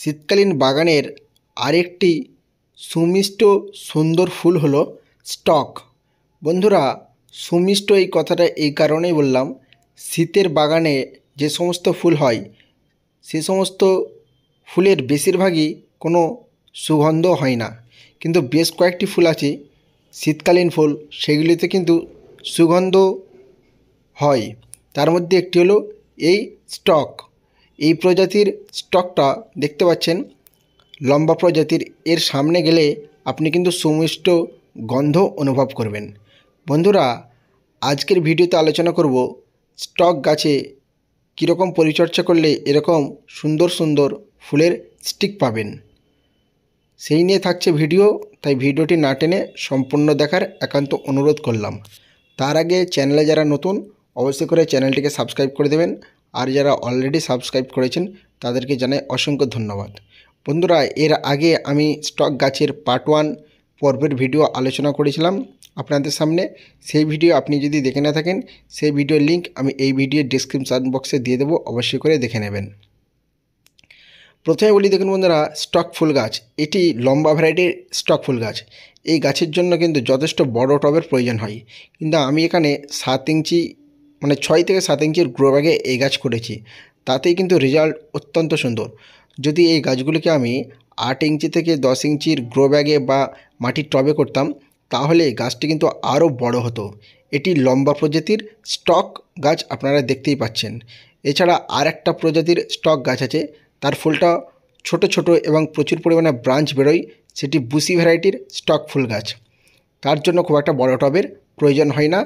শীতকালীন বাগানের আরেকটি সুমিষ্ট সুন্দর ফুল হলো স্টক বন্ধুরা সুমিষ্ট এই কথাটা এই কারণেই বললাম শীতের বাগানে যে সমস্ত ফুল হয় সে সমস্ত ফুলের বেশিরভাগই কোনো সুগন্ধ হয় না কিন্তু বেশ কয়েকটি ফুল আছে শীতকালীন ফুল সেগুলিতে কিন্তু সুগন্ধ হয় তার মধ্যে একটি হলো এই স্টক এই প্রজাতির স্টকটা দেখতে পাচ্ছেন লম্বা প্রজাতির এর সামনে গেলে আপনি কিন্তু সুমিষ্ট গন্ধ অনুভব করবেন বন্ধুরা আজকের ভিডিওতে আলোচনা করব স্টক গাছে কীরকম পরিচর্যা করলে এরকম সুন্দর সুন্দর ফুলের স্টিক পাবেন সেই নিয়ে থাকছে ভিডিও তাই ভিডিওটি না টেনে সম্পূর্ণ দেখার একান্ত অনুরোধ করলাম তার আগে চ্যানেলে যারা নতুন অবশ্যই করে চ্যানেলটিকে সাবস্ক্রাইব করে দেবেন আর যারা অলরেডি সাবস্ক্রাইব করেছেন তাদেরকে জানাই অসংখ্য ধন্যবাদ বন্ধুরা এর আগে আমি স্টক গাছের পার্ট ওয়ান পর্বের ভিডিও আলোচনা করেছিলাম আপনাদের সামনে সেই ভিডিও আপনি যদি দেখে না থাকেন সেই ভিডিওর লিঙ্ক আমি এই ভিডিও ডিসক্রিপশান বক্সে দিয়ে দেবো অবশ্যই করে দেখে নেবেন প্রথমে বলি দেখুন বন্ধুরা স্টক ফুল গাছ এটি লম্বা ভ্যারাইটির স্টক ফুল গাছ এই গাছের জন্য কিন্তু যথেষ্ট বড় টবের প্রয়োজন হয় কিন্তু আমি এখানে সাত ইঞ্চি মানে ছয় থেকে সাত ইঞ্চির গ্রো ব্যাগে এই গাছ করেছি তাতেই কিন্তু রেজাল্ট অত্যন্ত সুন্দর যদি এই গাছগুলিকে আমি আট ইঞ্চি থেকে দশ ইঞ্চির গ্রো ব্যাগে বা মাটির টবে করতাম তাহলে গাছটি কিন্তু আরও বড় হতো এটি লম্বা প্রজাতির স্টক গাছ আপনারা দেখতেই পাচ্ছেন এছাড়া আর একটা প্রজাতির স্টক গাছ আছে তার ফুলটা ছোট ছোট এবং প্রচুর পরিমাণে ব্রাঞ্চ বেরোয় সেটি বুসি ভ্যারাইটির স্টক ফুল গাছ তার জন্য খুব একটা বড় টবের প্রয়োজন হয় না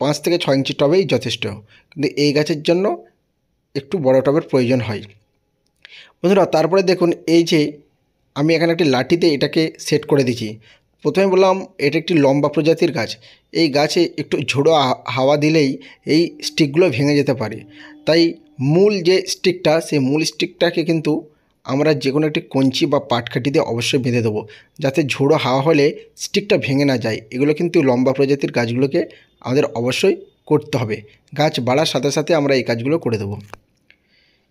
পাঁচ থেকে ছয় ইঞ্চি টবেই যথেষ্ট কিন্তু এই গাছের জন্য একটু বড় টবের প্রয়োজন হয় বন্ধুরা তারপরে দেখুন এই যে আমি এখানে একটি লাঠিতে এটাকে সেট করে দিচ্ছি প্রথমে বললাম এটা একটি লম্বা প্রজাতির গাছ এই গাছে একটু ঝোড়ো হাওয়া দিলেই এই স্টিকগুলো ভেঙে যেতে পারে তাই মূল যে স্টিকটা সেই মূল স্টিকটাকে কিন্তু আমরা যে কোনো একটি কঞ্চি বা পাটকাঠি দিয়ে অবশ্যই বেঁধে দেবো যাতে ঝোড়ো হাওয়া হলে স্টিকটা ভেঙে না যায় এগুলো কিন্তু লম্বা প্রজাতির গাছগুলোকে আমাদের অবশ্যই করতে হবে গাছ বাড়ার সাথে সাথে আমরা এই কাজগুলো করে দেবো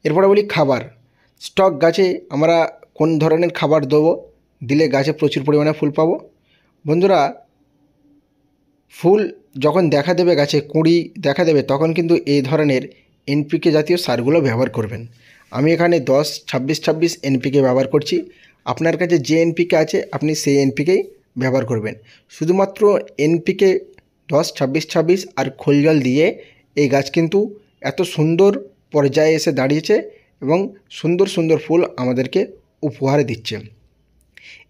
এরপরে বলি খাবার স্টক গাছে আমরা কোন ধরনের খাবার দেবো দিলে গাছে প্রচুর পরিমাণে ফুল পাবো বন্ধুরা ফুল যখন দেখা দেবে গাছে কুঁড়ি দেখা দেবে তখন কিন্তু এই ধরনের এনপিকে জাতীয় সারগুলো ব্যবহার করবেন আমি এখানে দশ ছাব্বিশ ছাব্বিশ এনপিকে ব্যবহার করছি আপনার কাছে যে এনপিকে আছে আপনি সেই এনপিকেই ব্যবহার করবেন শুধুমাত্র এনপিকে দশ ছাব্বিশ ছাব্বিশ আর খোল জল দিয়ে এই গাছ কিন্তু এত সুন্দর পর্যায়ে এসে দাঁড়িয়েছে এবং সুন্দর সুন্দর ফুল আমাদেরকে উপহার দিচ্ছে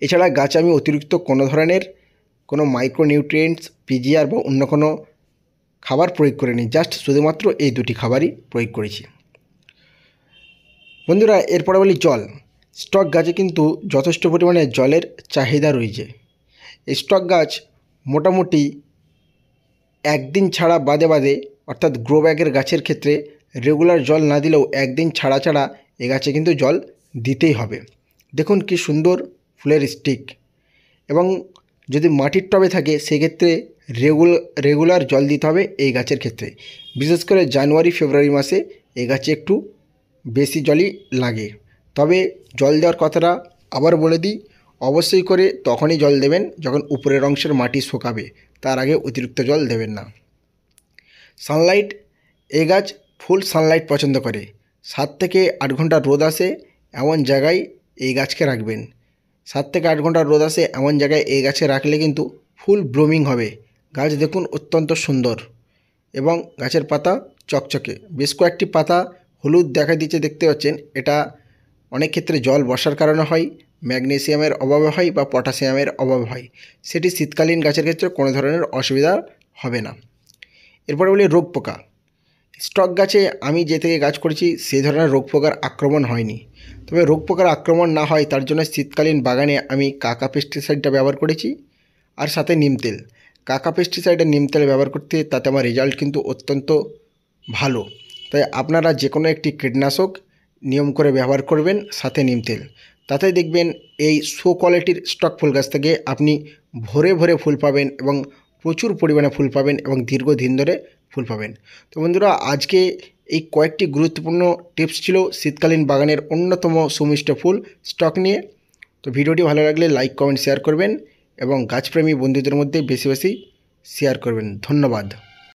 এছাড়া গাছ আমি অতিরিক্ত কোনো ধরনের কোনো মাইক্রোনিউট্রিয়েন্টস পিজিআর বা অন্য কোনো খাবার প্রয়োগ করিনি জাস্ট শুধুমাত্র এই দুটি খাবারই প্রয়োগ করেছি বন্ধুরা এরপরে বলি জল স্টক গাছে কিন্তু যথেষ্ট পরিমাণে জলের চাহিদা রয়েছে স্টক গাছ মোটামুটি একদিন ছাড়া বাদে বাদে অর্থাৎ গ্রো ব্যাগের গাছের ক্ষেত্রে রেগুলার জল না দিলেও একদিন ছাড়া ছাড়া এ গাছে কিন্তু জল দিতেই হবে দেখুন কি সুন্দর ফুলের স্টিক এবং যদি মাটির টবে থাকে সেক্ষেত্রে রেগুল রেগুলার জল দিতে হবে এই গাছের ক্ষেত্রে বিশেষ করে জানুয়ারি ফেব্রুয়ারি মাসে এই গাছে একটু বেশি জলই লাগে তবে জল দেওয়ার কথাটা আবার বলে দিই অবশ্যই করে তখনই জল দেবেন যখন উপরের অংশের মাটি শোকাবে তার আগে অতিরিক্ত জল দেবেন না সানলাইট এ গাছ ফুল সানলাইট পছন্দ করে সাত থেকে আট ঘন্টা রোদ আসে এমন জায়গায় এই গাছকে রাখবেন সাত থেকে আট ঘন্টা রোদ আসে এমন জায়গায় এই গাছে রাখলে কিন্তু ফুল ব্লুমিং হবে গাছ দেখুন অত্যন্ত সুন্দর এবং গাছের পাতা চকচকে বেশ কয়েকটি পাতা হলুদ দেখা দিচ্ছে দেখতে পাচ্ছেন এটা অনেক ক্ষেত্রে জল বসার কারণে হয় ম্যাগনেসিয়ামের অভাব হয় বা পটাশিয়ামের অভাব হয় সেটি শীতকালীন গাছের ক্ষেত্রে কোনো ধরনের অসুবিধা হবে না এরপরে বলি রোগ পোকা স্টক গাছে আমি যে থেকে গাছ করেছি সেই ধরনের রোগ পোকার আক্রমণ হয়নি তবে রোগ পোকার আক্রমণ না হয় তার জন্য শীতকালীন বাগানে আমি কাকা পেস্টিসাইডটা ব্যবহার করেছি আর সাথে নিম তেল কাকা পেস্টিসাইডের নিম তেল ব্যবহার করতে তাতে আমার রেজাল্ট কিন্তু অত্যন্ত ভালো তাই আপনারা যে কোনো একটি কীটনাশক নিয়ম করে ব্যবহার করবেন সাথে নিম তেল তাতে দেখবেন এই শো কোয়ালিটির স্টক ফুল গাছ থেকে আপনি ভরে ভরে ফুল পাবেন এবং প্রচুর পরিমাণে ফুল পাবেন এবং দীর্ঘদিন ধরে ফুল পাবেন তো বন্ধুরা আজকে এই কয়েকটি গুরুত্বপূর্ণ টিপস ছিল শীতকালীন বাগানের অন্যতম সুমিষ্ট ফুল স্টক নিয়ে তো ভিডিওটি ভালো লাগলে লাইক কমেন্ট শেয়ার করবেন এবং গাছপ্রেমী বন্ধুদের মধ্যে বেশি বেশি শেয়ার করবেন ধন্যবাদ